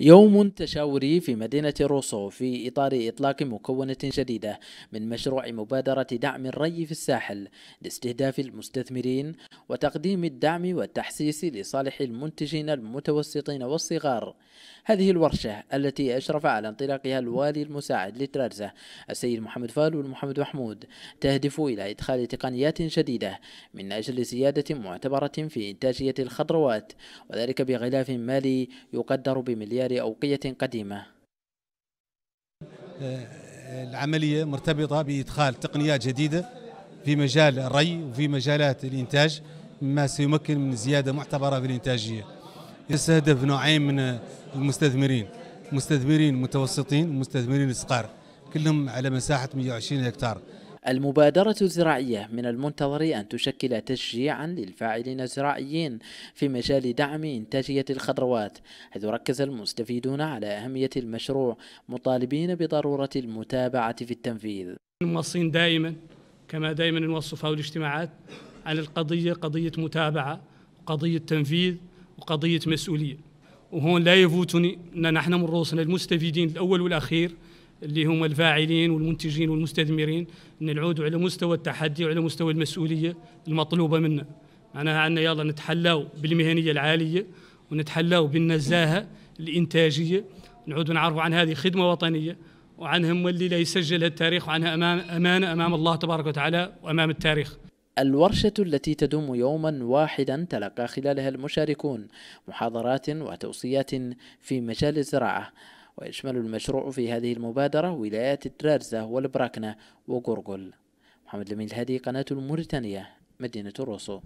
يوم تشاوري في مدينة روسو في إطار إطلاق مكونة جديدة من مشروع مبادرة دعم الري في الساحل لاستهداف المستثمرين وتقديم الدعم والتحسيس لصالح المنتجين المتوسطين والصغار هذه الورشة التي أشرف على انطلاقها الوالي المساعد لترارزة السيد محمد فال والمحمد محمود تهدف إلى إدخال تقنيات جديدة من أجل زيادة معتبرة في إنتاجية الخضروات وذلك بغلاف مالي يقدر بمليار اختيار أوقية قديمة آه، العملية مرتبطة بإدخال تقنيات جديدة في مجال الري وفي مجالات الإنتاج مما سيمكن من زيادة معتبرة في الإنتاجية يستهدف نوعين من المستثمرين مستثمرين متوسطين ومستثمرين صغار كلهم على مساحة 120 هكتار المبادرة الزراعية من المنتظر أن تشكل تشجيعا للفاعلين الزراعيين في مجال دعم إنتاجية الخضروات حيث ركز المستفيدون على أهمية المشروع مطالبين بضرورة المتابعة في التنفيذ المنصين دائما كما دائما نوصفها الاجتماعات عن القضية قضية متابعة قضية تنفيذ وقضية مسؤولية وهون لا يفوتني أن نحن من رؤوسنا المستفيدين الأول والأخير اللي هم الفاعلين والمنتجين والمستثمرين نعود على مستوى التحدي وعلى مستوى المسؤوليه المطلوبه منا معناها عندنا يلا نتحلاو بالمهنيه العاليه ونتحلاو بالنزاهه الانتاجيه نعود نعرفوا عن هذه خدمه وطنيه وعن هم اللي لا يسجل التاريخ وعنها أمان أمانة أمام الله تبارك وتعالى وأمام التاريخ الورشة التي تدوم يوما واحدا تلقى خلالها المشاركون محاضرات وتوصيات في مجال الزراعة ويشمل المشروع في هذه المبادرة ولايات الدرارزة والبراكنة وقرقل محمد لمين الهادي قناة الموريتانية مدينة روسو